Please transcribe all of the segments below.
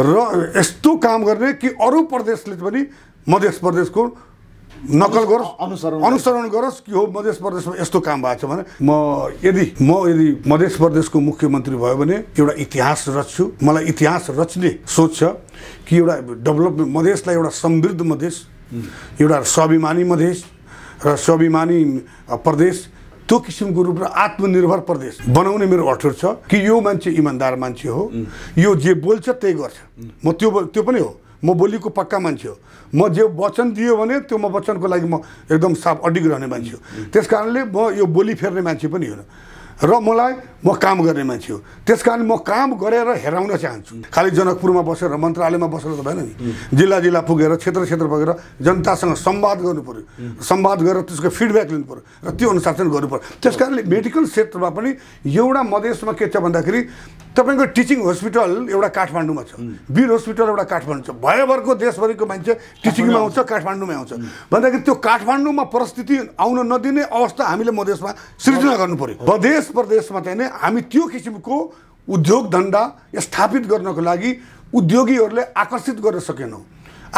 र यस्तो काम गर्ने कि अरू प्रदेशले पनि मध्य प्रदेशको नकल गरोस् अनुसरण अनुसरण गरोस् कि हो मध्य प्रदेशमा यस्तो काम भएको छ भने म यदि म यदि मध्य प्रदेशको मुख्यमन्त्री भयो भने एउटा इतिहास रच्छु मलाई इतिहास रच्ने सोच छ कि एउटा डेभलपमेन्ट मधेसलाई एउटा समृद्ध मधेस एउटा स्वाभिमानी मधेस र स्वाभिमानी प्रदेश त्यो किसिमको रूपमा आत्मनिर्भर प्रदेश बनाउने मेरो अठोर छ कि यो मान्छे इमान्दार मान्छे हो यो जे बोल्छ त्यही गर्छ म त्यो त्यो पनि हो म बोलीको पक्का मान्छे हो म जे वचन दियो भने त्यो म वचनको लागि म एकदम साफ अडिग रहने मान्छे हो त्यस कारणले म यो बोली फेर्ने मान्छे पनि होइन र मलाई म काम गर्ने मान्छे हो त्यस कारण म काम गरेर हेराउन चाहन्छु खालि जनकपुरमा बसेर मन्त्रालयमा बसेर त भएन नि जिल्ला जिल्ला पुगेर क्षेत्र क्षेत्र पुगेर जनतासँग सम्वाद गर्नु पऱ्यो सम्वाद गरेर त्यसको फिडब्याक लिनु पऱ्यो र त्यो अनुसार चाहिँ गर्नु पऱ्यो त्यस कारणले मेडिकल क्षेत्रमा पनि एउटा मधेसमा के छ भन्दाखेरि तपाईँको टिचिङ हस्पिटल एउटा काठमाडौँमा छ वीर हस्पिटल एउटा काठमाडौँ छ भयभरको देशभरिको मान्छे टिचिङमा आउँछ काठमाडौँमै आउँछ भन्दाखेरि त्यो काठमाडौँमा परिस्थिति आउन नदिने अवस्था हामीले मधेसमा सृजना गर्नु पऱ्यो मधेस प्रदेशमा चाहिँ हामी त्यो किसिमको उद्योग धन्दा स्थापित गर्नको लागि उद्योगीहरूले आकर्षित गर्न सकेनौँ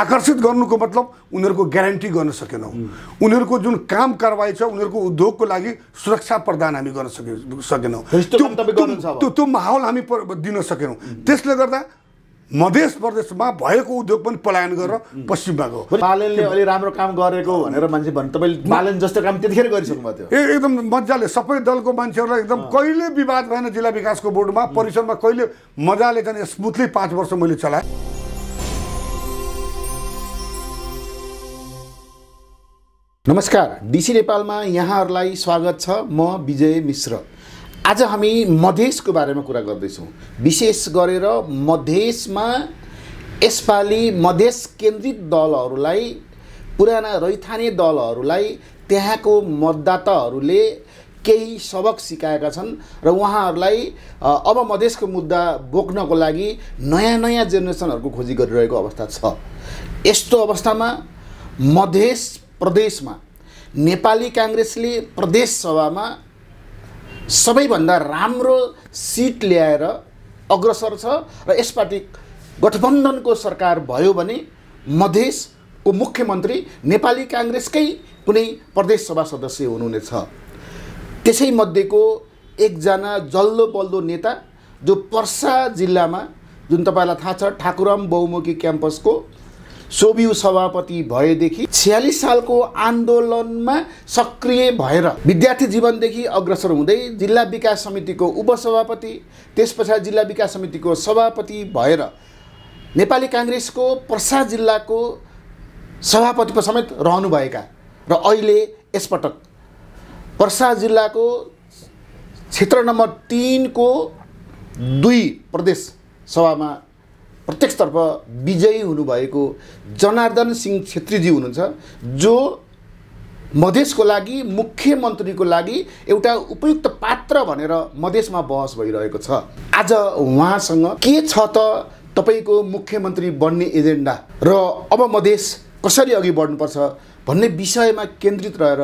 आकर्षित गर्नुको मतलब उनीहरूको ग्यारेन्टी गर्न सकेनौँ उनीहरूको जुन काम कारवाही छ उनीहरूको उद्योगको लागि सुरक्षा प्रदान हामी गर्न सके सकेनौँ त्यो त्यो माहौल हामी दिन सकेनौँ त्यसले गर्दा मधेस प्रदेशमा भएको उद्योग पनि पलायन गरेर पश्चिममा गयो पालनले अलि राम्रो काम गरेको भनेर मान्छे भन्नु तपाईँले पालन जस्तो काम त्यतिखेर गरिसक्नु भएको थियो ए एकदम मजाले सबै दलको मान्छेहरूलाई एकदम कहिले विवाद भएन जिल्ला विकासको बोर्डमा परिसरमा कहिले मजाले चाहिँ स्मुथली पाँच वर्ष मैले चलाएँ नमस्कार डिसी नेपालमा यहाँहरूलाई स्वागत छ म विजय मिश्र आज हामी मधेसको बारेमा कुरा गर्दैछौँ विशेष गरेर मधेसमा यसपालि मधेस केन्द्रित दलहरूलाई पुराना रैथाने दलहरूलाई त्यहाँको मतदाताहरूले केही सबक सिकाएका छन् र उहाँहरूलाई अब मधेसको मुद्दा बोक्नको लागि नयाँ नयाँ जेनेरेसनहरूको खोजी गरिरहेको अवस्था छ यस्तो अवस्थामा मधेस प्रदेशमा नेपाली काङ्ग्रेसले प्रदेश सभामा सबैभन्दा राम्रो सिट ल्याएर अग्रसर छ र यसपालि गठबन्धनको सरकार भयो भने मधेसको मुख्यमन्त्री नेपाली काङ्ग्रेसकै कुनै प्रदेश सभा सदस्य हुनुहुनेछ त्यसै मध्येको एकजना जल्दो बल्दो नेता जो पर्सा जिल्लामा जुन तपाईँलाई थाहा छ ठाकुराम बहुमुखी क्याम्पसको सोभियु सभापति भएदेखि छ्यालिस सालको आन्दोलनमा सक्रिय भएर विद्यार्थी जीवनदेखि अग्रसर हुँदै जिल्ला विकास समितिको उपसभापति त्यस पछाडि जिल्ला विकास समितिको सभापति भएर नेपाली काङ्ग्रेसको पर्सा जिल्लाको सभापति समेत रहनुभएका र अहिले यसपटक पर्सा जिल्लाको क्षेत्र नम्बर तिनको दुई प्रदेश सभामा प्रत्यक्षतर्फ विजयी हुनुभएको जनार्दन सिंह छेत्रीजी हुनुहुन्छ जो मधेसको लागि मुख्यमन्त्रीको लागि एउटा उपयुक्त पात्र भनेर मधेसमा बहस भइरहेको छ आज उहाँसँग के छ त तपाईँको मुख्यमन्त्री बन्ने एजेन्डा र अब मधेस कसरी अघि बढ्नुपर्छ भन्ने विषयमा केन्द्रित रहेर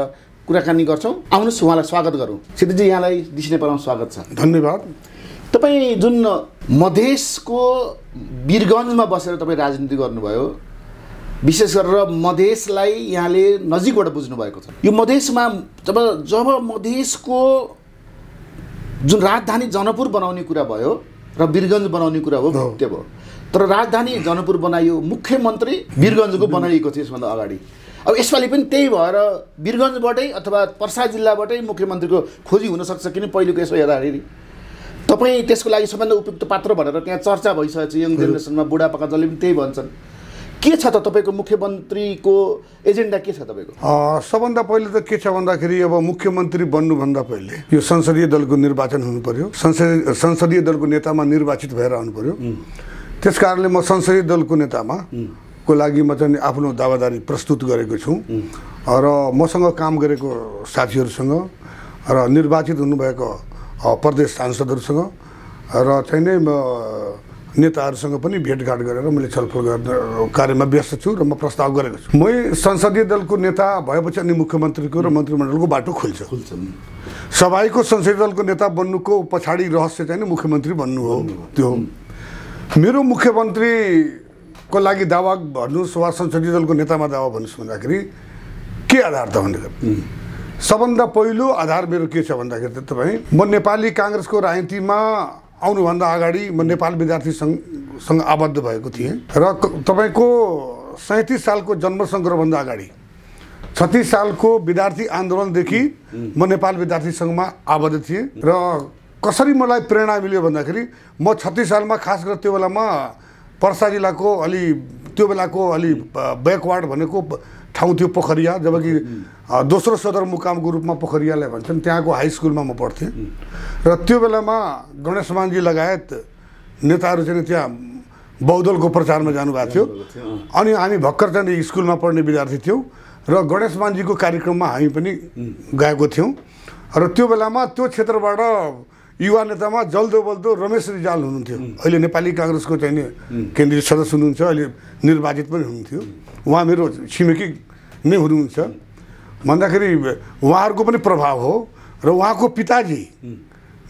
कुराकानी गर्छौँ आउनुहोस् उहाँलाई स्वागत गरौँ सिद्धजी यहाँलाई दिस नेपालमा स्वागत छ धन्यवाद तपाईँ जुन मधेसको वीरगन्जमा बसेर तपाईँ राजनीति गर्नुभयो विशेष गरेर मधेसलाई यहाँले नजिकबाट बुझ्नुभएको छ यो मधेसमा जब जब मधेसको जुन राजधानी जनकपुर बनाउने कुरा भयो र वीरगन्ज बनाउने कुरा हो त्यो भयो तर राजधानी जनकपुर बनाइयो मुख्यमन्त्री वीरगन्जको बनाइएको थियो यसभन्दा अगाडि अब यसपालि पनि त्यही भएर वीरगन्जबाटै अथवा पर्सा जिल्लाबाटै मुख्यमन्त्रीको खोजी हुनसक्छ किन पहिलेको यसो हेर्दाखेरि तपाईँ त्यसको लागि सबभन्दा उपयुक्त पात्र भनेर त्यहाँ चर्चा भइसकेको छ यङ जेनेरेसनमा बुढापाका जसले पनि त्यही भन्छन् के छ त तपाईँको मुख्यमन्त्रीको एजेन्डा के छ तपाईँको सबभन्दा पहिले त के छ भन्दाखेरि अब मुख्यमन्त्री बन्नुभन्दा पहिले यो संसदीय दलको निर्वाचन हुनु पर्यो संसदीय संसदीय दलको नेतामा निर्वाचित भएर आउनु पर्यो त्यस कारणले म संसदीय दलको नेतामा को लागि म चाहिँ आफ्नो दावादारी प्रस्तुत गरेको छु र मसँग काम गरेको साथीहरूसँग र निर्वाचित हुनुभएको प्रदेश सांसदहरूसँग र चाहिँ नै म नेताहरूसँग पनि भेटघाट गरेर मैले छलफल गर्ने कार्यमा व्यस्त छु र म प्रस्ताव गरेको छु मै संसदीय दलको नेता भएपछि अनि मुख्यमन्त्रीको र मन्त्रीमण्डलको बाटो खुल्छ खुल्छ सबैको संसदीय दलको नेता बन्नुको पछाडि रहस्य चाहिँ नै मुख्यमन्त्री बन्नु हो त्यो मेरो मुख्यमन्त्रीको लागि दावा भन्नुहोस् वा संसदीय दलको नेतामा दावा भन्नुहोस् भन्दाखेरि के आधार त भनेर सबभन्दा पहिलो आधार मेरो के छ भन्दाखेरि त तपाईँ म नेपाली काङ्ग्रेसको राजनीतिमा आउनुभन्दा अगाडि म नेपाल विद्यार्थी सङ्घसँग आबद्ध भएको थिएँ र तपाईँको सैँतिस सालको जन्म सङ्ग्रहभन्दा अगाडि छत्तिस सालको विद्यार्थी आन्दोलनदेखि म नेपाल विद्यार्थी सङ्घमा आबद्ध थिएँ र कसरी मलाई प्रेरणा मिल्यो भन्दाखेरि म छत्तिस सालमा खास गरेर त्यो बेलामा पर्सा जिल्लाको अलि त्यो बेलाको अलि ब्याकवार्ड भनेको ठाउँ थियो पोखरिया जबकि दोस्रो सदरमुकामको रूपमा पोखरियालाई भन्छन् त्यहाँको हाई स्कुलमा म पढ्थेँ र त्यो बेलामा गणेश मानजी लगायत नेताहरू चाहिँ त्यहाँ बहुदलको प्रचारमा जानुभएको थियो अनि हामी भर्खर चाहिँ स्कुलमा पढ्ने विद्यार्थी थियौँ र गणेश मानजीको कार्यक्रममा हामी पनि गएको थियौँ र त्यो बेलामा त्यो क्षेत्रबाट युवा नेतामा जल्दो बल्दो रमेश रिजाल हुनुहुन्थ्यो अहिले नेपाली काङ्ग्रेसको चाहिने केन्द्रीय सदस्य हुनुहुन्छ अहिले निर्वाचित पनि हुनुहुन्थ्यो उहाँ मेरो छिमेकी नै हुनुहुन्छ भन्दाखेरि उहाँहरूको पनि प्रभाव हो र उहाँको पिताजी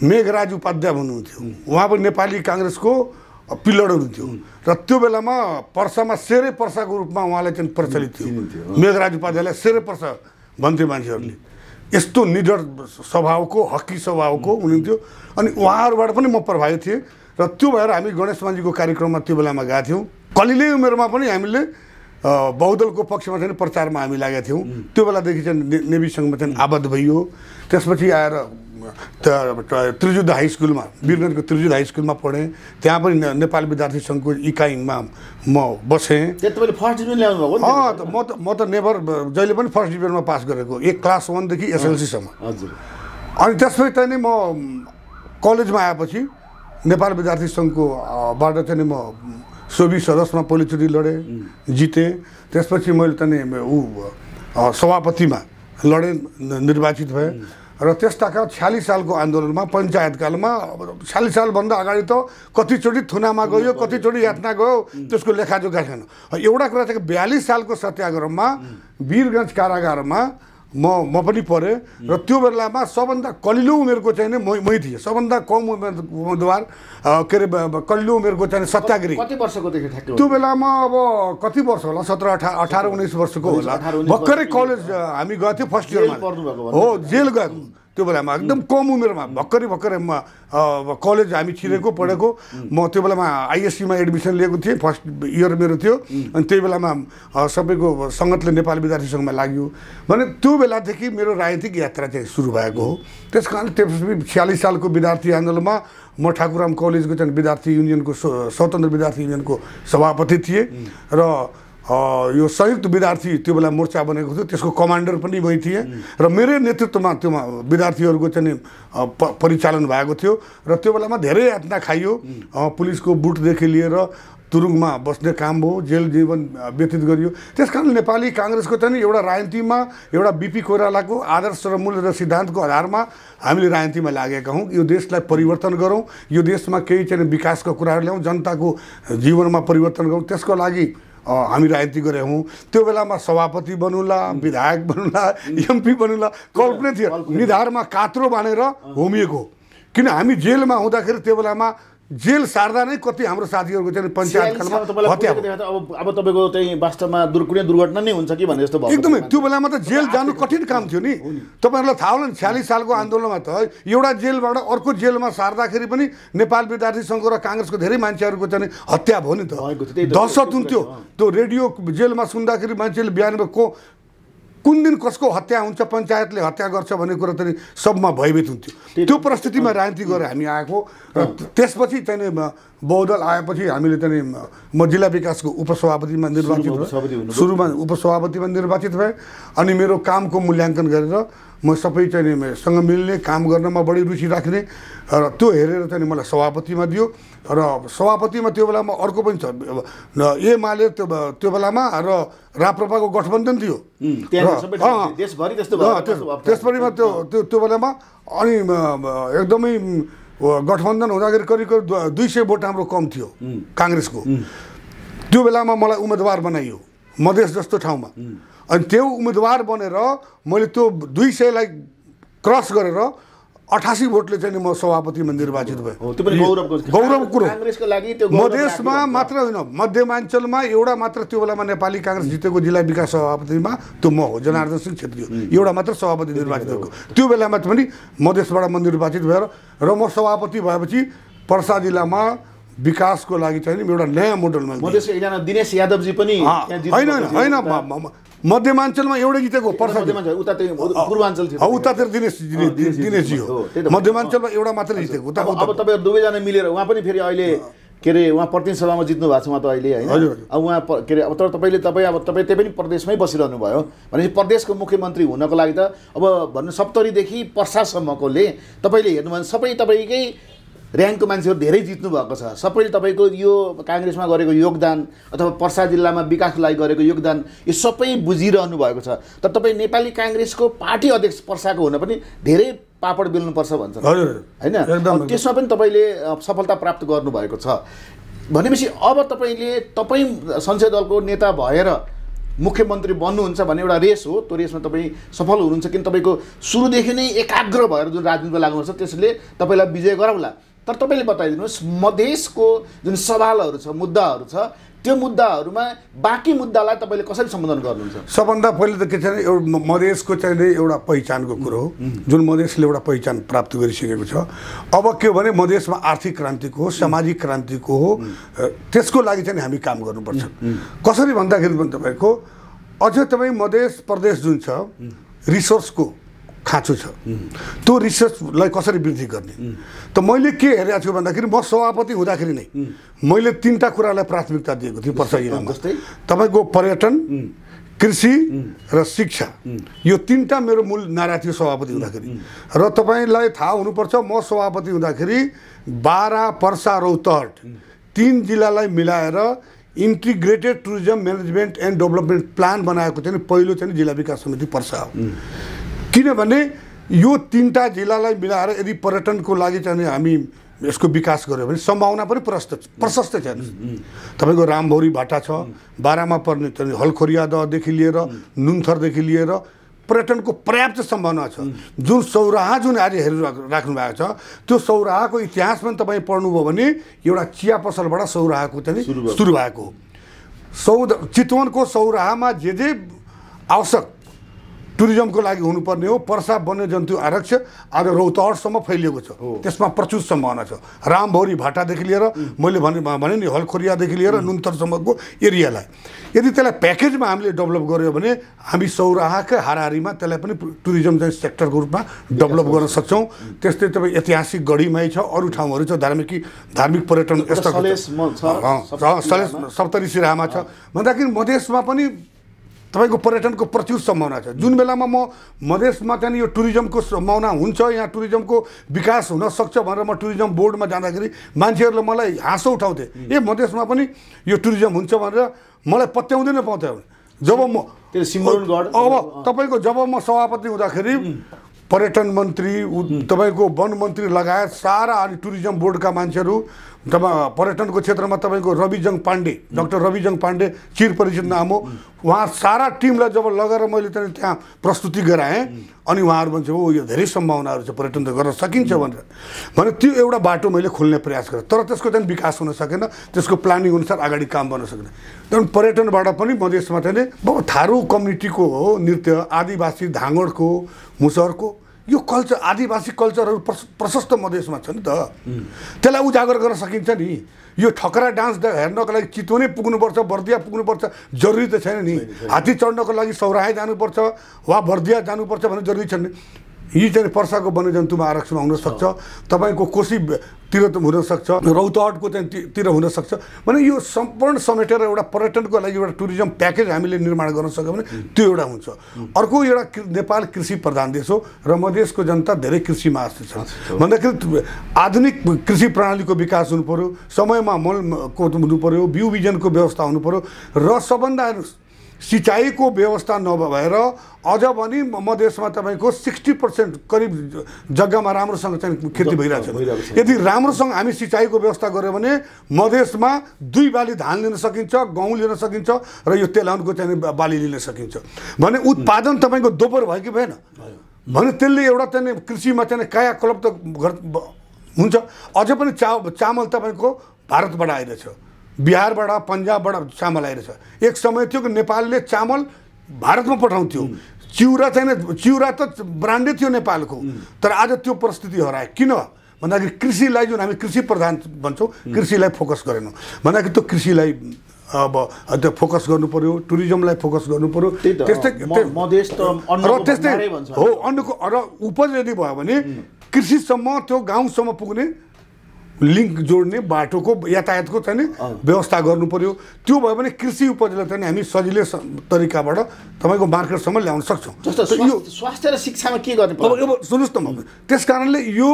मेघराज उपाध्याय हुनुहुन्थ्यो उहाँ पनि नेपाली काङ्ग्रेसको पिलर हुनुहुन्थ्यो र त्यो बेलामा पर्सामा सेरे पर्साको रूपमा उहाँलाई चाहिँ प्रचलित थियो मेघराज उपाध्यायलाई सेरे पर्सा भन्थ्यो मान्छेहरूले यस्तो निडर स्वभावको हकी स्वभावको हुनुहुन्थ्यो अनि उहाँहरूबाट पनि म प्रभावित थिएँ र त्यो भएर हामी गणेश माझीको कार्यक्रममा त्यो बेलामा गएको थियौँ कलिलै उमेरमा पनि हामीले बहुदलको पक्षमा चाहिँ प्रचारमा हामी लागेका थियौँ त्यो बेलादेखि चाहिँ सङ्घमा चाहिँ आबद्ध भइयो त्यसपछि आएर त्रिजुद्ध हाई स्कुलमा वीरगञ्जको त्रिजुद्ध हाई स्कुलमा पढेँ त्यहाँ पनि नेपाल विद्यार्थी सङ्घको इकाइमा म बसेँ फर्स्ट अँ त म त म त नेभर जहिले पनि फर्स्ट डिभिजनमा पास गरेको एक क्लास वानदेखि एसएलसीसम्म हजुर अनि त्यसपछि चाहिँ नि म कलेजमा आएपछि नेपाल विद्यार्थी सङ्घकोबाट चाहिँ नि म सोभि सदस्यमा पहिलोचोटि लडेँ जितेँ त्यसपछि मैले त्यहाँदेखि ऊ सभापतिमा लडेँ निर्वाचित भएँ र त्यस्ताका छ्यालिस सालको आन्दोलनमा पञ्चायतकालमा छ्यालिस सालभन्दा अगाडि त कतिचोटि थुनामा गयो कतिचोटि यातना गयो त्यसको लेखाजोखा छैन एउटा कुरा चाहिँ बयालिस सालको सत्याग्रहमा वीरगञ्ज कारागारमा म म पनि परेँ र त्यो बेलामा सबभन्दा कलिलो उमेरको चाहिँ मै मै थिएँ सबभन्दा कम उमेर उम्मेदवार के अरे कलिलो उमेरको चाहिँ सत्याग्री कति वर्षको त्यो बेलामा अब कति वर्ष होला सत्र अठार अठार उन्नाइस वर्षको होला भर्खरै कलेज हामी गएको थियौँ फर्स्ट इयरमा हो जेल गएको त्यो बेलामा एकदम कम उमेरमा भर्खरै भर्खरै म कलेज हामी छिरेको पढेको म त्यो बेलामा आइएससीमा एडमिसन लिएको थिएँ फर्स्ट इयर मेरो थियो अनि त्यही बेलामा सबैको सङ्गतले नेपाल विद्यार्थी सङ्घमा लाग्यो भने त्यो बेलादेखि मेरो राजनीतिक यात्रा चाहिँ सुरु भएको हो त्यस कारण त्यसपछि छ्यालिस सालको विद्यार्थी आन्दोलनमा म ठाकुराम कलेजको चाहिँ विद्यार्थी युनियनको स्वतन्त्र विद्यार्थी युनियनको सभापति थिएँ र यो संयुक्त विद्यार्थी त्यो बेला मोर्चा बनेको थियो त्यसको कमान्डर पनि मै थिएँ र मेरै नेतृत्वमा त्यो विद्यार्थीहरूको चाहिँ परिचालन भएको थियो र त्यो बेलामा धेरै यातना खाइयो पुलिसको बुटदेखि लिएर तुरुङमा बस्ने काम भयो जेल जीवन व्यतीत गरियो त्यस कारण नेपाली काङ्ग्रेसको चाहिँ एउटा राजनीतिमा एउटा बिपी कोइरालाको आदर्श र मूल्य र सिद्धान्तको आधारमा हामीले राजनीतिमा लागेका हौँ यो देशलाई परिवर्तन गरौँ यो देशमा केही चाहिँ विकासको कुराहरू ल्याउँ जनताको जीवनमा परिवर्तन गरौँ त्यसको लागि हामी राजनीति गरे हौँ त्यो बेलामा सभापति बनुला विधायक बनुला एमपी बनुला कल्पना थियो निधारमा कात्रो बाँधेर होमिएको किन हामी जेलमा हुँदाखेरि त्यो बेलामा जेल सार्दा नै कति हाम्रो साथीहरूको चाहिँ पञ्चायत अब अब तपाईँको चाहिँ वास्तवमा कुनै दुर्घटना नै हुन्छ कि भन्ने जस्तो भयो एकदमै त्यो बेलामा त जेल जानु कठिन काम थियो नि तपाईँहरूलाई थाहा होला नि छ्यालिस सालको आन्दोलनमा त एउटा जेलबाट अर्को जेलमा सार्दाखेरि पनि नेपाल विद्यार्थी सङ्घ र काङ्ग्रेसको धेरै मान्छेहरूको चाहिँ हत्या भयो नि त दहशत हुन्थ्यो त्यो रेडियो जेलमा सुन्दाखेरि मान्छेले बिहान को कुन दिन कसको हत्या हुन्छ पञ्चायतले हत्या गर्छ भन्ने कुरा त सबमा भयभीत हुन्थ्यो त्यो परिस्थितिमा राजनीति गरेर हामी आएको र त्यसपछि चाहिँ बहुदल आएपछि हामीले चाहिँ म जिल्ला विकासको उपसभापतिमा निर्वाचित सुरुमा उपसभापतिमा निर्वाचित भएँ अनि मेरो कामको मूल्याङ्कन गरेर म सबै चाहिँ सँग मिल्ने काम गर्नमा बढी रुचि राख्ने र त्यो हेरेर चाहिँ मलाई सभापतिमा दियो र सभापतिमा त्यो बेलामा अर्को पनि छ एमाले त्यो त्यो बेलामा र राप्रपाको गठबन्धन थियो त्यसभरिमा त्यो त्यो त्यो बेलामा अनि एकदमै गठबन्धन हुँदाखेरि करिब करिब दुई सय भोट हाम्रो कम थियो काङ्ग्रेसको त्यो बेलामा मलाई उम्मेदवार बनाइयो मधेस जस्तो ठाउँमा अनि त्यो उम्मेदवार बनेर मैले त्यो दुई सयलाई क्रस गरेर अठासी भोटले चाहिँ म सभापतिमा निर्वाचित भएँ गौरव कुरो मधेसमा मात्र होइन मध्यमाञ्चलमा एउटा मात्र त्यो बेलामा नेपाली काङ्ग्रेस जितेको जिल्ला विकास सभापतिमा त्यो म हो जनार्दन सिंह छेत्री एउटा मात्र सभापति निर्वाचित भएको त्यो बेलामा पनि मधेसबाट म निर्वाचित भएर र म सभापति भएपछि पर्सा जिल्लामा विकासको लागि चाहिँ एउटा नयाँ मोडलमा होइन होइन मध्यमाञ्चलमा एउटै जितेको उतातिर दिनेश दिनेशजी हो मध्यमाञ्चलमा एउटा मात्रै जितेको उता अब तपाईँहरू दुवैजना मिलेर उहाँ पनि फेरि अहिले के अरे उहाँ प्रतिनिधि सभामा जित्नु भएको छ उहाँ त अहिले होइन अब उहाँ के अरे अब तर तपाईँले तपाईँ अब तपाईँ त्यही पनि प्रदेशमै बसिरहनु भयो भनेपछि प्रदेशको मुख्यमन्त्री हुनको लागि त अब भन्नु सप्तरीदेखि पर्सासम्मकोले तपाईँले हेर्नुभयो भने सबै तपाईँकै ऱ्याङ्कको मान्छेहरू धेरै जित्नु भएको छ सबैले तपाईँको यो काङ्ग्रेसमा गरेको योगदान अथवा पर्सा जिल्लामा विकासको लागि गरेको योगदान यो सबै बुझिरहनु भएको छ तर तपाईँ नेपाली काङ्ग्रेसको पार्टी अध्यक्ष पर्साको हुन पनि धेरै पापड बेल्नुपर्छ भन्छ होइन त्यसमा पनि तपाईँले सफलता प्राप्त गर्नुभएको छ भनेपछि अब तपाईँले तपाईँ संसदीय दलको नेता भएर मुख्यमन्त्री बन्नुहुन्छ भन्ने एउटा रेस हो त्यो रेसमा तपाईँ सफल हुनुहुन्छ किन तपाईँको सुरुदेखि नै एकाग्र भएर जुन राजनीतिमा लाग्नुहुन्छ त्यसले तपाईँलाई विजय गराउँला तर तपाईँले बताइदिनुहोस् मधेसको जुन सवालहरू छ मुद्दाहरू छ त्यो मुद्दाहरूमा बाँकी मुद्दालाई तपाईँले कसरी सम्बोधन गर्नुहुन्छ सबभन्दा पहिले त के छ एउटा मधेसको चाहिँ एउटा पहिचानको कुरो हो जुन मधेसले एउटा पहिचान प्राप्त गरिसकेको छ अब के हो भने मधेसमा आर्थिक क्रान्तिको हो सामाजिक क्रान्तिको हो त्यसको लागि चाहिँ हामी काम गर्नुपर्छ कसरी भन्दाखेरि पनि तपाईँको अझ तपाईँ मधेस प्रदेश जुन छ रिसोर्सको खाँचो छ त्यो रिसर्चलाई कसरी वृद्धि गर्ने त मैले के हेरेको छु भन्दाखेरि म सभापति हुँदाखेरि नै मैले तिनवटा कुरालाई प्राथमिकता दिएको थिएँ वर्ष जस्तै तपाईँको पर्यटन कृषि र शिक्षा यो तिनवटा मेरो मूल नारा थियो सभापति हुँदाखेरि र तपाईँलाई थाहा हुनुपर्छ म सभापति हुँदाखेरि बाह्र पर्सा रौतहट तिन जिल्लालाई मिलाएर integrated tourism management and development plan बनाएको नि पहिलो चाहिँ जिल्ला विकास समिति पर्सा हो किनभने यो तिनवटा जिल्लालाई मिलाएर यदि पर्यटनको लागि चाहिँ हामी यसको विकास गऱ्यो भने सम्भावना पनि प्रशस्त प्रशस्त छ तपाईँको रामभौरी भाटा छ बाह्रमा पर्ने हलखोरिया ददेखि लिएर नुनथरदेखि लिएर पर्यटनको पर्याप्त सम्भावना छ जुन सौराहा जुन आज हेरेर राख्नु भएको छ त्यो सौराहाको इतिहास पनि तपाईँ पढ्नुभयो भने एउटा चिया पसलबाट सौराहाको चाहिँ सुरु भएको हो सौ चितवनको सौराहामा जे जे आवश्यक टुरिज्मको लागि हुनुपर्ने हो पर्सा वन्यजन्तु आरक्ष आज रौतहटसम्म फैलिएको छ त्यसमा प्रचुर सम्भावना छ रामभौरी भाटादेखि लिएर मैले भने भने नि हलखोरियादेखि लिएर नुनतरसम्मको एरियालाई यदि त्यसलाई प्याकेजमा हामीले डेभलप गऱ्यो भने हामी सौराहाकै हाराहारीमा त्यसलाई पनि टुरिज्म चाहिँ सेक्टरको रूपमा डेभलप गर्न सक्छौँ त्यस्तै तपाईँ ऐतिहासिक गढीमै छ अरू ठाउँहरू छ धार्मिक धार्मिक पर्यटन यस्तो सप्तरी सिराहामा छ भन्दाखेरि मधेसमा पनि तपाईँको पर्यटनको प्रचुर सम्भावना छ जुन बेलामा म मधेसमा त्यहाँनिर यो टुरिज्मको सम्भावना हुन्छ यहाँ टुरिज्मको विकास हुनसक्छ भनेर म टुरिज्म बोर्डमा जाँदाखेरि मान्छेहरूले मलाई हाँसो उठाउँथे ए मधेसमा पनि यो टुरिज्म हुन्छ भनेर मलाई पत्याउँदैन पाउँथे जब म अब तपाईँको जब म सभापति हुँदाखेरि पर्यटन मन्त्री तपाईँको वन मन्त्री लगायत सारा अनि टुरिज्म बोर्डका मान्छेहरू तपाईँ पर्यटनको क्षेत्रमा तपाईँको रविजङ पाण्डे डक्टर रविजङ पाण्डे चिर परिचित नाम हो उहाँ सारा टिमलाई जब लगेर मैले त्यहाँ त्यहाँ प्रस्तुति गराएँ अनि उहाँहरू भन्छ हो यो धेरै सम्भावनाहरू छ पर्यटन त गर्न सकिन्छ भनेर भने त्यो एउटा बाटो मैले खोल्ने प्रयास गरेँ तर त्यसको चाहिँ विकास हुन सकेन त्यसको प्लानिङ अनुसार अगाडि काम गर्न सकेन त्यहाँदेखि पर्यटनबाट पनि मधेसमा चाहिँ थारू कम्युनिटीको हो नृत्य आदिवासी धाँगडको मुसरको यो कल्चर आदिवासी कल्चरहरू प्रस प्रशस्त मधेसमा छ नि त त्यसलाई उजागर गर्न सकिन्छ नि यो ठकरा डान्स हेर्नको लागि चितवनै पुग्नुपर्छ बर्दिया पुग्नुपर्छ जरुरी त छैन नि हात्ती चढ्नको लागि सौराहे जानुपर्छ वा बर्दिया जानुपर्छ भन्ने जरुरी छैन यी चाहिँ पर्साको वन्यजन्तुमा आरक्षण हुनसक्छ तपाईँको कोसीतिर हुनसक्छ रौतहटको चाहिँ तिर हुनसक्छ भने यो सम्पूर्ण समेटेर एउटा पर्यटनको लागि एउटा टुरिज्म प्याकेज हामीले निर्माण गर्न सक्यो भने त्यो एउटा हुन्छ अर्को एउटा नेपाल कृषि प्रधान देश हो र मधेसको जनता धेरै कृषिमा आश्रित छ भन्दाखेरि आधुनिक कृषि प्रणालीको विकास हुनु पऱ्यो समयमा मलको हुनु पऱ्यो बिउ बिजनको व्यवस्था हुनु पऱ्यो र सबभन्दा सिँचाइको व्यवस्था नभएर अझ पनि मधेसमा तपाईँको सिक्सटी पर्सेन्ट करिब जग्गामा राम्रोसँग चाहिँ खेती भइरहेको छ यदि राम्रोसँग हामी सिँचाइको व्यवस्था गऱ्यो भने मधेसमा दुई बाली धान लिन सकिन्छ गहुँ लिन सकिन्छ र यो तेलाउनको चाहिँ बाली लिन सकिन्छ भने उत्पादन तपाईँको दोब्बर भयो कि भएन भने त्यसले एउटा चाहिँ कृषिमा चाहिँ कायाकल्प त हुन्छ अझ पनि चामल तपाईँको भारतबाट आइरहेछ बिहारबाट पन्जाबबाट चामल आइरहेछ एक समय थियो कि नेपालले चामल भारतमा पठाउँथ्यो चिउरा चाहिँ चिउरा त ब्रान्डै थियो नेपालको तर आज त्यो परिस्थिति हरायो किन भन्दाखेरि कृषिलाई जुन हामी कृषि प्रधान भन्छौँ कृषिलाई फोकस गरेनौँ भन्दाखेरि त्यो कृषिलाई अब त्यो फोकस गर्नु पर्यो टुरिज्मलाई फोकस गर्नु पर्यो त्यस्तै र त्यस्तै हो अन्नको र उपज यदि भयो भने कृषिसम्म त्यो गाउँसम्म पुग्ने लिङ्क जोड्ने बाटोको यातायातको चाहिँ व्यवस्था गर्नु पर्यो त्यो भयो भने कृषि उपजलाई चाहिँ हामी सजिलो तरिकाबाट तपाईँको मार्केटसम्म ल्याउन सक्छौँ स्वास्थ्य र शिक्षामा के गर्नु अब सुन्नुहोस् न त्यस कारणले यो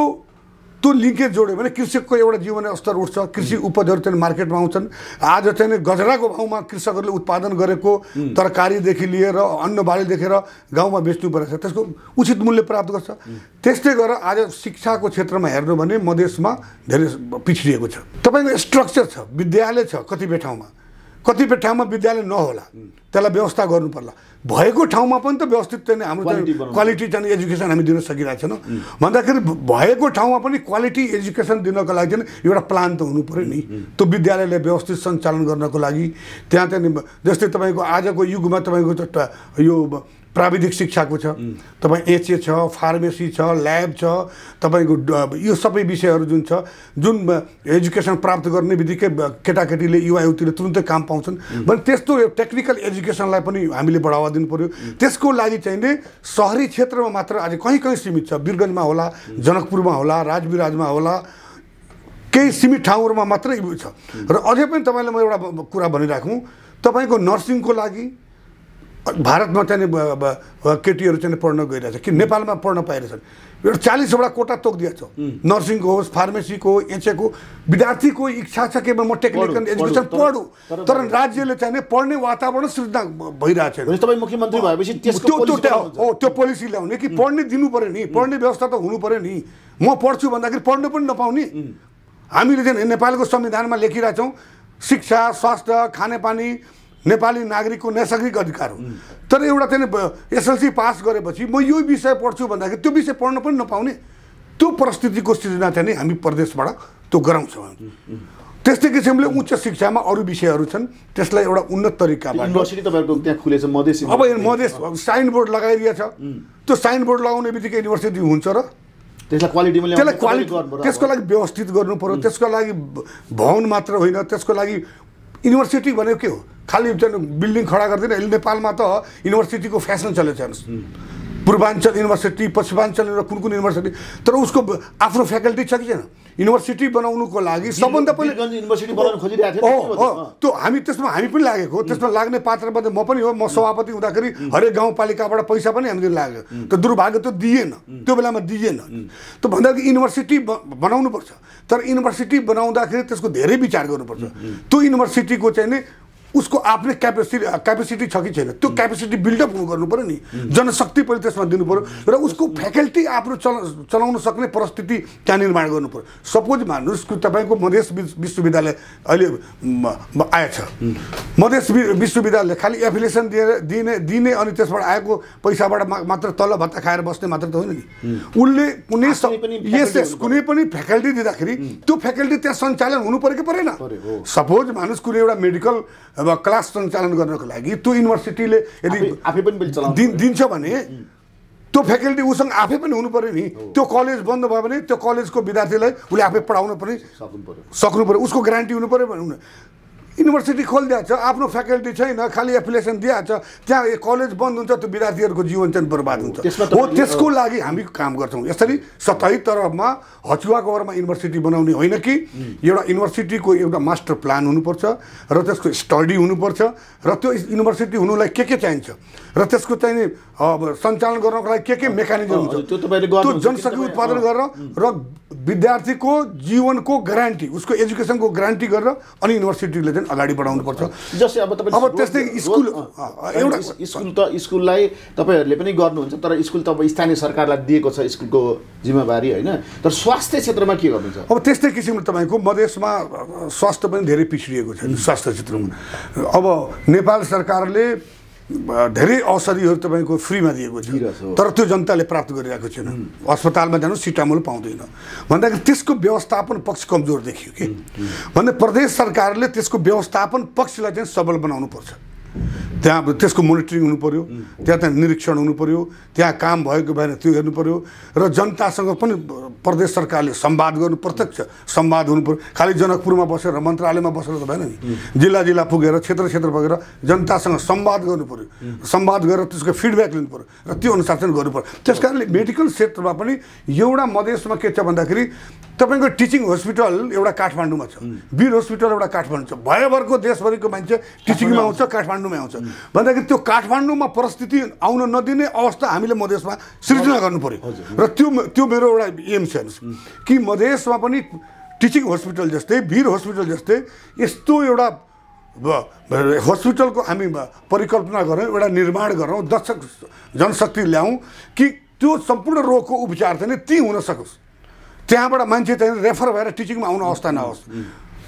त्यो लिङ्केज जोड्यो भने कृषकको एउटा जीवन स्तर उठ्छ कृषि उपजहरू चाहिँ मार्केटमा आउँछन् आज चाहिँ गजराको भाउमा कृषकहरूले उत्पादन गरेको तरकारीदेखि लिएर बाली देखेर गाउँमा बेच्नु परेको छ त्यसको उचित मूल्य प्राप्त गर्छ त्यस्तै गरेर आज शिक्षाको क्षेत्रमा हेर्नु भने मधेसमा धेरै पिछडिएको छ तपाईँको स्ट्रक्चर छ विद्यालय छ कतिपय ठाउँमा कतिपय ठाउँमा विद्यालय नहोला त्यसलाई व्यवस्था गर्नुपर्ला भएको ठाउँमा पनि त व्यवस्थित चाहिँ हाम्रो क्वालिटी चाहिँ एजुकेसन हामी दिन सकिरहेको छैनौँ भन्दाखेरि भएको ठाउँमा पनि क्वालिटी एजुकेसन दिनको लागि चाहिँ एउटा प्लान त हुनु पऱ्यो नि त्यो विद्यालयले व्यवस्थित सञ्चालन गर्नको लागि त्यहाँ चाहिँ जस्तै तपाईँको आजको युगमा तपाईँको यो प्राविधिक शिक्षाको छ तपाईँ एचए छ फार्मेसी छ ल्याब छ तपाईँको यो सबै विषयहरू जुन छ जुन एजुकेसन प्राप्त गर्ने बित्तिकै केटाकेटीले युवा युवतीले तुरुन्तै काम पाउँछन् भने त्यस्तो टेक्निकल एजुकेसनलाई पनि हामीले बढावा दिनु पऱ्यो त्यसको लागि चाहिँ नै सहरी क्षेत्रमा मात्र आज कहीँ कहीँ सीमित छ वीरगन्जमा होला जनकपुरमा होला राजविराजमा होला केही सीमित ठाउँहरूमा मात्रै छ र अझै पनि तपाईँलाई म एउटा कुरा भनिराखौँ तपाईँको नर्सिङको लागि भारतमा चाहिँ केटीहरू चाहिँ पढ्न गइरहेछ कि नेपालमा पढ्न पाइरहेछन् एउटा चालिसवटा कोटा तोकिदिएको छ नर्सिङको होस् फार्मेसीको एचएको विद्यार्थीको इच्छा छ कि म टेक्निकल एजुकेसन पढु तर राज्यले चाहिँ पढ्ने वातावरण सृजना भइरहेको छैन तपाईँ मुख्यमन्त्री भएपछि त्यो त्यो त्यो पोलिसी ल्याउने कि पढ्ने दिनु पऱ्यो नि पढ्ने व्यवस्था त हुनु पऱ्यो नि म पढ्छु भन्दाखेरि पढ्न पनि नपाउने हामीले चाहिँ नेपालको संविधानमा लेखिरहेछौँ शिक्षा स्वास्थ्य खानेपानी नेपाली नागरिकको नैसर्गिक अधिकार हो तर एउटा त्यहाँ एसएलसी पास गरेपछि म यो विषय पढ्छु भन्दाखेरि त्यो विषय पढ्न पनि नपाउने त्यो परिस्थितिको सृजना चाहिँ नै हामी प्रदेशबाट त्यो गराउँछौँ त्यस्तै किसिमले उच्च शिक्षामा अरू विषयहरू छन् त्यसलाई एउटा उन्नत तरिकामा अब मधेस साइन बोर्ड लगाइदिएछ त्यो साइन बोर्ड लगाउने बित्तिकै युनिभर्सिटी हुन्छ र त्यसलाई क्वालिटी त्यसको लागि व्यवस्थित गर्नु पऱ्यो त्यसको लागि भवन मात्र होइन त्यसको लागि युनिभर्सिटी भनेको के हो खालि बिल्डिङ खडा गर्दैन अहिले नेपालमा त युनिभर्सिटीको फेसन चलेको छ पूर्वाञ्चल युनिभर्सिटी पश्चिमाञ्चल कुन कुन युनिभर्सिटी तर उसको आफ्नो फ्याकल्टी छ कि छैन युनिभर्सिटी बनाउनुको लागि सबभन्दा पहिले युनिभर्सिटी बनाउनु खोजिरहेको हो त्यो हामी त्यसमा हामी पनि लागेको त्यसमा लाग्ने पात्रमध्ये म पनि हो म सभापति हुँदाखेरि हरेक गाउँपालिकाबाट पैसा पनि हामीले लाग्यो त दुर्भाग्य त दिएन त्यो बेलामा दिएन त भन्दाखेरि युनिभर्सिटी बनाउनुपर्छ तर युनिभर्सिटी बनाउँदाखेरि त्यसको धेरै विचार गर्नुपर्छ त्यो युनिभर्सिटीको चाहिँ नि उसको आफ्नै क्यापेसिटी क्यापेसिटी छ कि छैन त्यो क्यापेसिटी बिल्डअप गर्नु पऱ्यो नि जनशक्ति पनि त्यसमा दिनु पऱ्यो र उसको फ्याकल्टी आफ्नो चला चलाउन सक्ने परिस्थिति त्यहाँ निर्माण गर्नु पऱ्यो सपोज मान्नुहोस् कि तपाईँको मधेस विश्वविद्यालय अहिले आएछ मधेस विश्वविद्यालय खालि एफिलिएसन दिएर दिने दिने अनि त्यसबाट आएको पैसाबाट मात्र तल भत्ता खाएर बस्ने मात्र त होइन नि उसले कुनै यस यस कुनै पनि फ्याकल्टी दिँदाखेरि त्यो फ्याकल्टी त्यहाँ सञ्चालन हुनु पऱ्यो कि परेन सपोज मानुस कुनै एउटा मेडिकल अब क्लास सञ्चालन गर्नको लागि त्यो युनिभर्सिटीले यदि आफै पनि दिन्छ भने त्यो फ्याकल्टी उसँग आफै पनि हुनु पऱ्यो नि त्यो कलेज बन्द भयो भने त्यो कलेजको विद्यार्थीलाई उसले आफै पढाउनु पनि सक्नु पऱ्यो सक्नु पऱ्यो उसको ग्यारेन्टी हुनु पऱ्यो भने युनिभर्सिटी खोलिदिएको छ आफ्नो फ्याकल्टी छैन खालि एप्लिकेसन दिइहाल्छ त्यहाँ कलेज बन्द हुन्छ त्यो विद्यार्थीहरूको जीवन चाहिँ बर्बाद हुन्छ हो त्यसको लागि हामी काम गर्छौँ यसरी सतही तरफमा हचुवाको अरमा युनिभर्सिटी बनाउने होइन कि एउटा युनिभर्सिटीको एउटा मास्टर प्लान हुनुपर्छ र त्यसको स्टडी हुनुपर्छ र त्यो युनिभर्सिटी हुनुलाई के के चाहिन्छ र त्यसको चाहिँ सञ्चालन गर्नको लागि के के मेकानिजम हुन्छ त्यो जनशक्ति उत्पादन गरेर र विद्यार्थीको जीवनको ग्यारेन्टी उसको एजुकेसनको ग्यारान्टी गरेर अनि युनिभर्सिटीले चाहिँ अगाडि बढाउनु पर्छ जस्तै अब तपाईँ अब त्यस्तै स्कुल एउटा स्कुल त स्कुललाई तपाईँहरूले पनि गर्नुहुन्छ तर स्कुल त अब स्थानीय सरकारलाई दिएको छ स्कुलको जिम्मेवारी होइन तर स्वास्थ्य क्षेत्रमा के गर्नुहुन्छ अब त्यस्तै किसिमले तपाईँको मधेसमा स्वास्थ्य पनि धेरै पिछडिएको छ स्वास्थ्य क्षेत्रमा अब नेपाल सरकारले धेरै औषधिहरू तपाईँको फ्रीमा दिएको छ तर त्यो जनताले प्राप्त गरिरहेको छैन अस्पतालमा जानु सिटामोल पाउँदैन भन्दाखेरि त्यसको व्यवस्थापन पक्ष कमजोर देखियो कि भन्दा प्रदेश सरकारले त्यसको व्यवस्थापन पक्षलाई चाहिँ सबल बनाउनु पर्छ त्यहाँ त्यसको मोनिटरिङ हुनु पऱ्यो त्यहाँ त्यहाँ निरीक्षण हुनु पऱ्यो त्यहाँ काम भएको भएन त्यो हेर्नु पऱ्यो र जनतासँग पनि प्रदेश सरकारले सम्वाद गर्नु प्रत्यक्ष सम्वाद हुनु पऱ्यो खालि जनकपुरमा बसेर मन्त्रालयमा बसेर त भएन नि जिल्ला जिल्ला पुगेर क्षेत्र क्षेत्र पुगेर जनतासँग सम्वाद गर्नु पऱ्यो सम्वाद गरेर त्यसको फिडब्याक लिनु पऱ्यो र त्यो अनुसार चाहिँ गर्नु पऱ्यो त्यस कारणले मेडिकल क्षेत्रमा पनि एउटा मधेसमा के छ भन्दाखेरि तपाईँको टिचिङ हस्पिटल एउटा काठमाडौँमा छ वीर हस्पिटल एउटा काठमाडौँ छ भयभरको देशभरिको मान्छे टिचिङमा आउँछ काठमाडौँमै आउँछ भन्दाखेरि त्यो काठमाडौँमा परिस्थिति आउन नदिने अवस्था हामीले मधेसमा सृजना गर्नु पऱ्यो र त्यो त्यो मेरो एउटा एम छ कि मधेसमा पनि टिचिङ हस्पिटल जस्तै वीर हस्पिटल जस्तै यस्तो एउटा हस्पिटलको हामी परिकल्पना गरौँ एउटा निर्माण गरौँ दर्शक जनशक्ति ल्याउँ कि त्यो सम्पूर्ण रोगको उपचार चाहिँ ती हुन सकोस् त्यहाँबाट मान्छे चाहिँ रेफर भएर टिचिङमा आउनु अवस्था नहोस्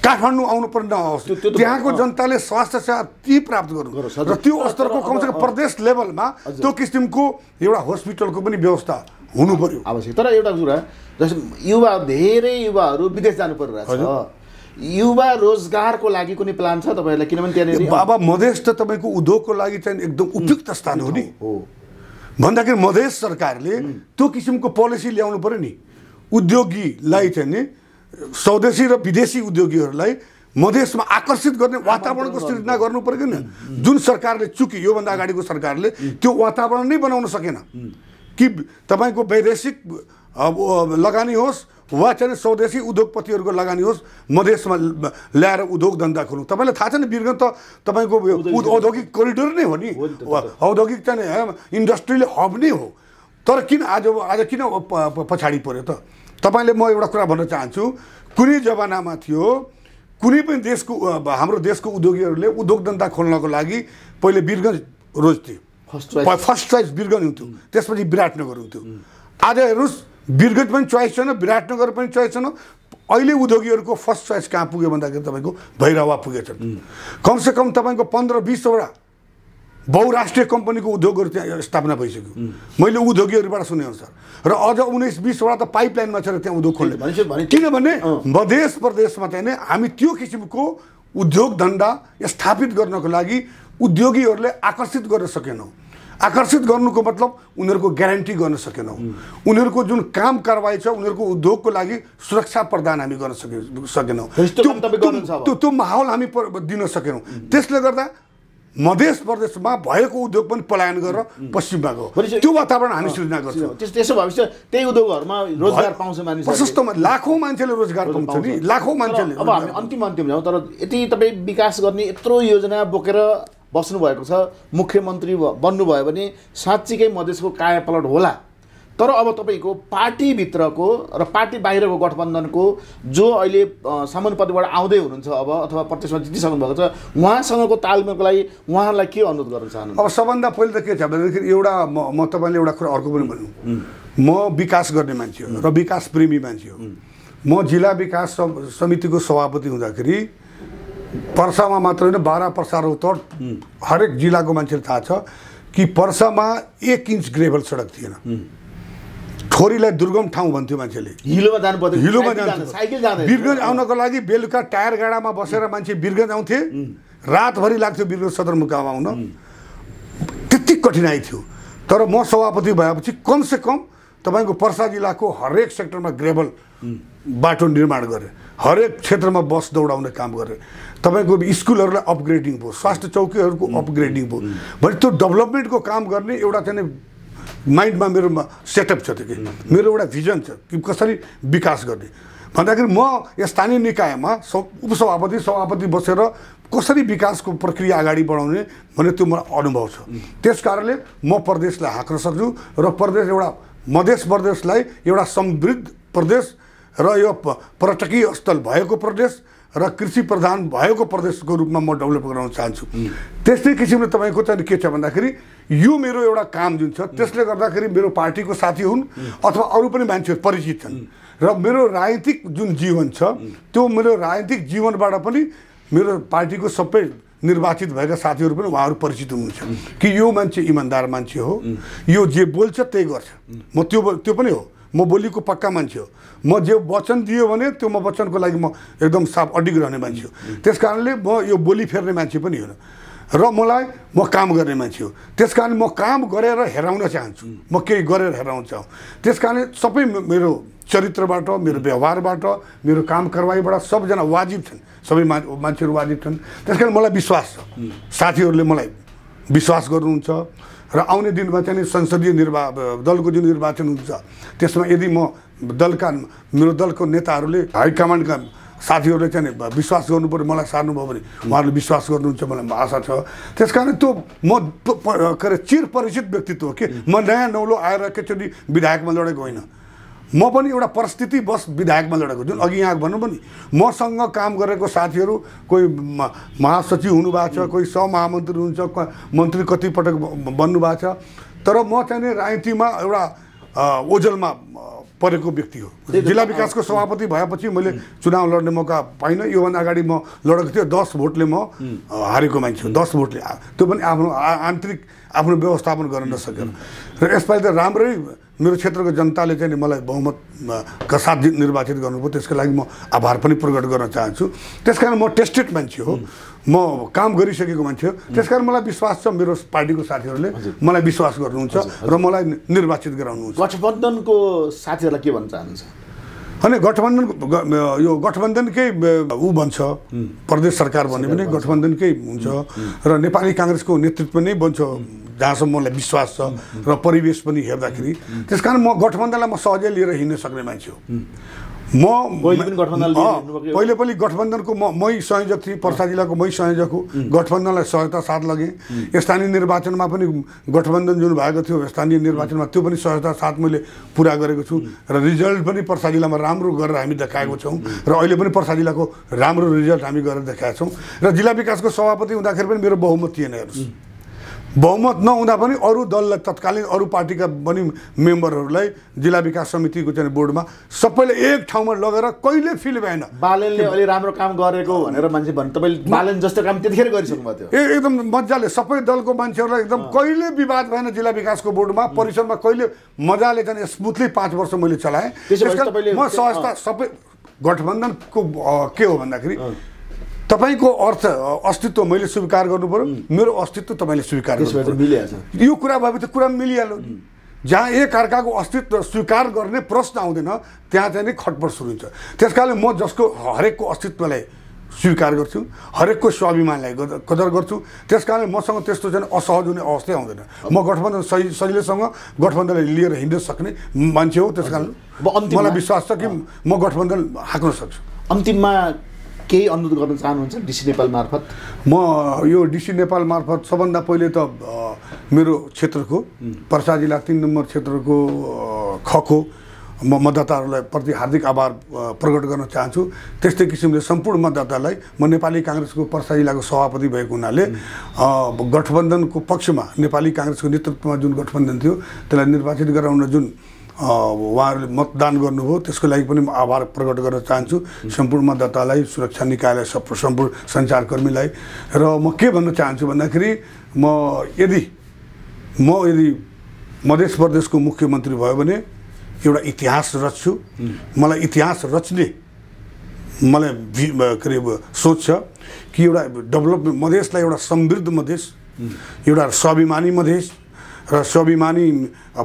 काठमाडौँ आउनु पर्ने नहोस् त्यहाँको जनताले स्वास्थ्य सेवा ती प्राप्त गर्नु र त्यो स्तरको कमसेकम प्रदेश लेभलमा त्यो किसिमको एउटा हस्पिटलको पनि व्यवस्था हुनु पर्यो आवश्यक तर एउटा कुरा जस्तो युवा धेरै युवाहरू विदेश जानु परिरहेको छ युवा रोजगारको लागि कुनै प्लान छ तपाईँहरूलाई किनभने त्यहाँनिर बाबा मधेस त तपाईँको उद्योगको लागि चाहिँ एकदम उपयुक्त स्थान हो नि भन्दाखेरि मधेस सरकारले त्यो किसिमको पोलिसी ल्याउनु पऱ्यो नि उद्योगीलाई चाहिँ नि स्वदेशी र विदेशी उद्योगीहरूलाई मधेसमा आकर्षित गर्ने वातावरणको सृजना गर्नु पऱ्यो नि जुन सरकारले चुक्यो योभन्दा अगाडिको सरकारले त्यो वातावरण नै बनाउन सकेन कि तपाईँको वैदेशिक लगानी होस् वा चाहिँ स्वदेशी उद्योगपतिहरूको लगानी होस् मधेसमा ल्याएर उद्योग धन्दा खोल्नु तपाईँलाई थाहा छ नि बिर्ग त तपाईँको औद्योगिक कोरिडोर नै हो नि औद्योगिक चाहिँ इन्डस्ट्रियल हब नै हो तर किन आज आज किन पछाडि पऱ्यो त तपाईँले म एउटा कुरा भन्न चाहन्छु कुनै जमानामा थियो कुनै पनि देशको हाम्रो देशको उद्योगीहरूले उद्योग धन्दा खोल्नको लागि पहिले बिरगन्ज रोज्थ्यो फर्स्ट चोइस बिरगन्ज हुन्थ्यो त्यसपछि विराटनगर हुन्थ्यो आज हेर्नुहोस् बिरगन्ज पनि चोइस छैन विराटनगर पनि चोइस छैन अहिले उद्योगीहरूको फर्स्ट चोइस कहाँ पुग्यो भन्दाखेरि तपाईँको भैरवा पुगेछन् कमसेकम तपाईँको पन्ध्र बिसवटा बहुराष्ट्रिय कम्पनीको उद्योगहरू त्यहाँ स्थापना भइसक्यो मैले उद्योगीहरूबाट सुने अनुसार र अझ उन्नाइस बिसवटा त पाइपलाइनमा छ र त्यहाँ उद्योग खोल्ने किनभने मधेस प्रदेशमा चाहिँ नै हामी त्यो किसिमको उद्योग धन्दा स्थापित गर्नको लागि उद्योगीहरूले आकर्षित गर्न सकेनौँ आकर्षित गर्नुको मतलब उनीहरूको ग्यारेन्टी गर्न सकेनौँ उनीहरूको जुन काम कारवाही छ उनीहरूको उद्योगको लागि सुरक्षा प्रदान हामी गर्न सके सकेनौँ त्यो माहौल हामी दिन सकेनौँ त्यसले गर्दा मधेस प्रदेशमा भएको उद्योग पनि पलायन गरेर पश्चिममा हो त्यो वातावरण हामी सृजना गर्छौँ त्यसो भएपछि त्यही उद्योगहरूमा रोजगार पाउँछ मानिस प्रशस्त लाखौँ मान्छेले रोजगार पाउँछ नि लाखौँ मान्छेले अब हामी अन्तिम अन्तिम जाउँ तर यति तपाईँ विकास गर्ने यत्रो योजना बोकेर बस्नुभएको छ मुख्यमन्त्री बन्नुभयो भने साँच्चीकै मधेसको कायापलट होला तर अब तपाईँको पार्टीभित्रको र पार्टी बाहिरको गठबन्धनको जो अहिले सामान्य पदबाट आउँदै हुनुहुन्छ अब अथवा प्रत्यक्षमा जितिसक्नु भएको छ उहाँसँगको तालमेलको लागि उहाँहरूलाई के अनुरोध गर्न चाहनु अब सबभन्दा पहिले त के छ भनेदेखि एउटा म म तपाईँले एउटा कुरा अर्को पनि भनौँ म विकास गर्ने मान्छे हो र विकास प्रेमी मान्छे हो म जिल्ला विकास समितिको सभापति हुँदाखेरि पर्सामा मात्र होइन बाह्र पर्सा त हरेक जिल्लाको मान्छेले थाहा छ कि पर्सामा एक इन्च ग्रेभल सडक थिएन छोरीलाई दुर्गम ठाउँ भन्थ्यो मान्छेले हिलोमा जानु पर्थ्यो हिलोमा जान्छ साइकल जाँदा वीरगञ्ज आउनको लागि बेलुका टायर गाडामा बसेर मान्छे बिरगन्ज आउँथे रातभरि लाग्थ्यो बिरगञ्ज सदरमुकाम आउन त्यति कठिनाइ थियो तर म सभापति भएपछि कमसे कम तपाईँको पर्सा जिल्लाको हरेक सेक्टरमा ग्रेबल बाटो निर्माण गरेँ हरेक क्षेत्रमा बस दौडाउने काम गरेँ तपाईँको स्कुलहरूलाई अपग्रेडिङ भयो स्वास्थ्य चौकीहरूको अपग्रेडिङ भयो भने त्यो डेभलपमेन्टको काम गर्ने एउटा चाहिँ माइन्डमा मेरो सेटअप छ त्यो कि मेरो एउटा भिजन छ कि कसरी विकास गर्ने भन्दाखेरि म स्थानीय निकायमा स उपसभापति सभापति बसेर कसरी विकासको प्रक्रिया अगाडि बढाउने भन्ने त्यो मलाई अनुभव छ त्यस कारणले म प्रदेशलाई हाँक्न सक्छु र प्रदेश एउटा मधेस प्रदेशलाई एउटा समृद्ध प्रदेश र यो पर्यटकीय स्थल भएको प्रदेश र कृषि प्रधान भएको प्रदेशको रूपमा म डेभलप गराउन चाहन्छु त्यस्तै किसिमले तपाईँको चाहिँ के छ भन्दाखेरि यो मेरो एउटा काम जुन छ त्यसले गर्दाखेरि मेरो पार्टीको साथी हुन् अथवा अरू पनि मान्छेहरू परिचित छन् र मेरो राजनीतिक जुन जीवन छ त्यो मेरो राजनीतिक जीवनबाट पनि मेरो पार्टीको सबै निर्वाचित भएका साथीहरू पनि उहाँहरू परिचित हुनुहुन्छ कि यो मान्छे इमान्दार मान्छे हो यो जे बोल्छ त्यही गर्छ म त्यो त्यो पनि हो म बोलीको पक्का मान्छे हो म जे वचन दियो भने त्यो म वचनको लागि म एकदम साफ अडिग रहने मान्छे हो त्यस कारणले म यो बोली फेर्ने मान्छे पनि होइन र मलाई म काम गर्ने मान्छे हो त्यस कारण म काम गरेर हेराउन चाहन्छु म केही गरेर हेराउन चाहन्छु त्यस कारण सबै मेरो चरित्रबाट मेरो व्यवहारबाट मेरो काम कारवाहीबाट सबजना वाजिब छन् सबै मान्छेहरू वाजिब छन् त्यस कारण मलाई विश्वास छ साथीहरूले मलाई विश्वास गर्नुहुन्छ र आउने दिनमा चाहिँ संसदीय निर्वा दलको जुन निर्वाचन हुन्छ त्यसमा यदि म दलका मेरो दलको नेताहरूले हाई कमान्डका साथीहरूले चाहिँ विश्वास गर्नु पऱ्यो मलाई सार्नुभयो भने उहाँहरूले विश्वास गर्नुहुन्छ मलाई आशा छ त्यस कारण त्यो म के अरे चिर परिचित व्यक्तित्व के म नयाँ नौलो आएर एकैचोटि विधायकमा लडेको होइन म पनि एउटा परिस्थिति बस विधायकमा लडेको जुन अघि यहाँ भनौँ पनि मसँग काम गरेको साथीहरू कोही महासचिव हुनुभएको छ कोही सहमहामन्त्री हुनुहुन्छ मन्त्री कतिपटक बन्नुभएको छ तर म चाहिँ राजनीतिमा एउटा ओजलमा परेको व्यक्ति हो जिल्ला विकासको सभापति भएपछि मैले चुनाव लड्ने मौका पाइनँ योभन्दा अगाडि म लडेको थिएँ दस भोटले म हारेको मान्छे हो दस भोटले त्यो पनि आफ्नो आन्तरिक आफ्नो व्यवस्थापन गर्न नसकेन र यसपालि त राम्रै मेरो क्षेत्रको जनताले चाहिँ नि मलाई बहुमतका साथ निर्वाचित गर्नुभयो त्यसको लागि म आभार पनि प्रकट गर्न चाहन्छु त्यस कारण म टेस्टेड मान्छे हो म काम गरिसकेको मान्छे हो त्यस मलाई विश्वास छ मेरो पार्टीको साथीहरूले मलाई विश्वास गर्नुहुन्छ र मलाई निर्वाचित गराउनुहुन्छ गठबन्धनको साथीहरूलाई के भन्न चाहनुहुन्छ होइन गठबन्धन यो गठबन्धनकै ऊ भन्छ प्रदेश सरकार भन्यो भने गठबन्धनकै हुन्छ र नेपाली काङ्ग्रेसको नेतृत्व नै बन्छ जहाँसम्म मलाई विश्वास छ र परिवेश पनि हेर्दाखेरि त्यस कारण म गठबन्धनलाई म सहजै लिएर हिँड्न सक्ने मान्छे हो म पहिले पनि गठबन्धनको म मै संयोजक थिएँ पर्सा जिल्लाको मै संयोजक हो गठबन्धनलाई सहायता साथ लगेँ स्थानीय निर्वाचनमा पनि गठबन्धन जुन भएको थियो स्थानीय निर्वाचनमा त्यो पनि सहायता साथ मैले पुरा गरेको छु र रिजल्ट पनि पर्सा जिल्लामा राम्रो गरेर हामी देखाएको छौँ र अहिले पनि पर्सा जिल्लाको राम्रो रिजल्ट हामी गरेर देखाएको छौँ र जिल्ला विकासको सभापति हुँदाखेरि पनि मेरो बहुमत थिएन हेर्नुहोस् बहुमत नहुँदा पनि अरू दललाई तत्कालीन अरू पार्टीका पनि मेम्बरहरूलाई जिल्ला विकास समितिको चाहिँ बोर्डमा सबैले एक ठाउँमा लगेर कहिले फिल भएन बालनले अलि राम्रो काम गरेको भनेर मान्छे भन्नु तपाईँले बालन जस्तो काम त्यतिखेर गरिसक्नु भएको थियो ए एकदम मजाले सबै दलको मान्छेहरूलाई एकदम कहिले विवाद भएन जिल्ला विकासको बोर्डमा परिसरमा कहिले मजाले चाहिँ स्मुथली पाँच वर्ष मैले चलाएँ म सहजता सबै गठबन्धनको के हो भन्दाखेरि तपाईँको अर्थ अस्तित्व मैले स्वीकार गर्नु पऱ्यो मेरो अस्तित्व तपाईँले स्वीकार यो कुरा भयो भने त कुरा मिलिहाल्यो जहाँ एक अर्काको अस्तित्व स्वीकार गर्ने प्रश्न आउँदैन त्यहाँ चाहिँ नै खटपट सुरु हुन्छ त्यस कारणले म जसको हरेकको अस्तित्वलाई स्वीकार गर्छु हरेकको स्वाभिमानलाई कदर गर्छु त्यस कारणले मसँग त्यस्तो चाहिँ असहज हुने अवस्थै आउँदैन म गठबन्धन सहि सजिलैसँग गठबन्धनलाई लिएर हिँड्न सक्ने मान्छे हो त्यस कारण मलाई विश्वास छ कि म गठबन्धन हाँक्न सक्छु अन्तिममा केही अनुरोध गर्न चाहनुहुन्छ डिसी नेपाल मार्फत म यो डिसी नेपाल मार्फत सबभन्दा पहिले त मेरो क्षेत्रको पर्सा जिल्ला तिन नम्बर क्षेत्रको खको म मतदाताहरूलाई प्रति हार्दिक आभार प्रकट गर्न चाहन्छु त्यस्तै किसिमले सम्पूर्ण मतदातालाई म नेपाली काङ्ग्रेसको पर्सा जिल्लाको सभापति भएको हुनाले गठबन्धनको पक्षमा नेपाली काङ्ग्रेसको नेतृत्वमा जुन गठबन्धन थियो त्यसलाई निर्वाचित गराउन जुन उहाँहरूले मतदान गर्नुभयो त्यसको लागि पनि म आभार प्रकट गर्न चाहन्छु सम्पूर्ण मतदातालाई सुरक्षा निकायलाई सब सम्पूर्ण सञ्चारकर्मीलाई र म के भन्न चाहन्छु भन्दाखेरि म यदि म यदि मध्य प्रदेशको मुख्यमन्त्री भयो भने एउटा इतिहास रच्छु मलाई इतिहास रच्ने मलाई के अरे सोच छ कि एउटा डेभलपमेन्ट मधेसलाई एउटा समृद्ध मधेस एउटा स्वाभिमानी मधेस र स्वाभिमानी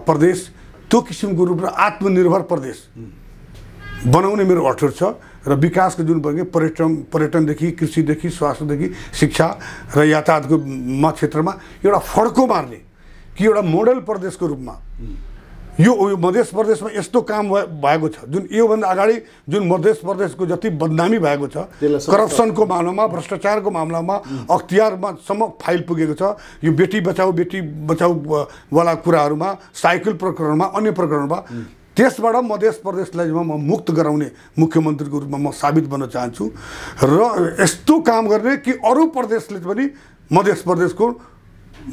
प्रदेश त्यो किसिमको रूपमा आत्मनिर्भर प्रदेश बनाउने मेरो अठोर छ र विकासको जुन प्रकार पर्यटन पर्यटनदेखि कृषिदेखि स्वास्थ्यदेखि शिक्षा र यातायातको क्षेत्रमा एउटा फड्को मार्ने कि एउटा मोडल प्रदेशको रूपमा यो मध्य प्रदेशमा यस्तो काम भएको छ जुन योभन्दा अगाडि जुन मध्य प्रदेशको जति बदनामी भएको छ करप्सनको मामलामा भ्रष्टाचारको मामलामा अख्तियारमा सम्म फाइल पुगेको छ यो बेटी बचाऊ बेटी वाला कुराहरूमा साइकल प्रकरणमा अन्य प्रकरणमा त्यसबाट मध्य प्रदेशलाई म मुक्त गराउने मुख्यमन्त्रीको रूपमा म साबित बन्न चाहन्छु र यस्तो काम गर्ने कि अरू प्रदेशले पनि मध्य प्रदेशको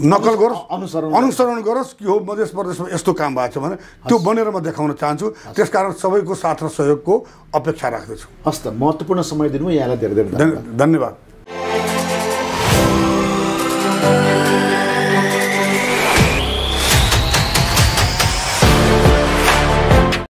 नकल गरोस् अनुसरण अनुसरण गरोस् कि हो मधेस प्रदेशमा यस्तो काम भएको छ भने त्यो बनेर म देखाउन चाहन्छु कारण सबैको साथ र सहयोगको अपेक्षा राख्दछु हस् त महत्त्वपूर्ण समय दिनु यहाँलाई धेरै धेरै धन्यवाद धन्यवाद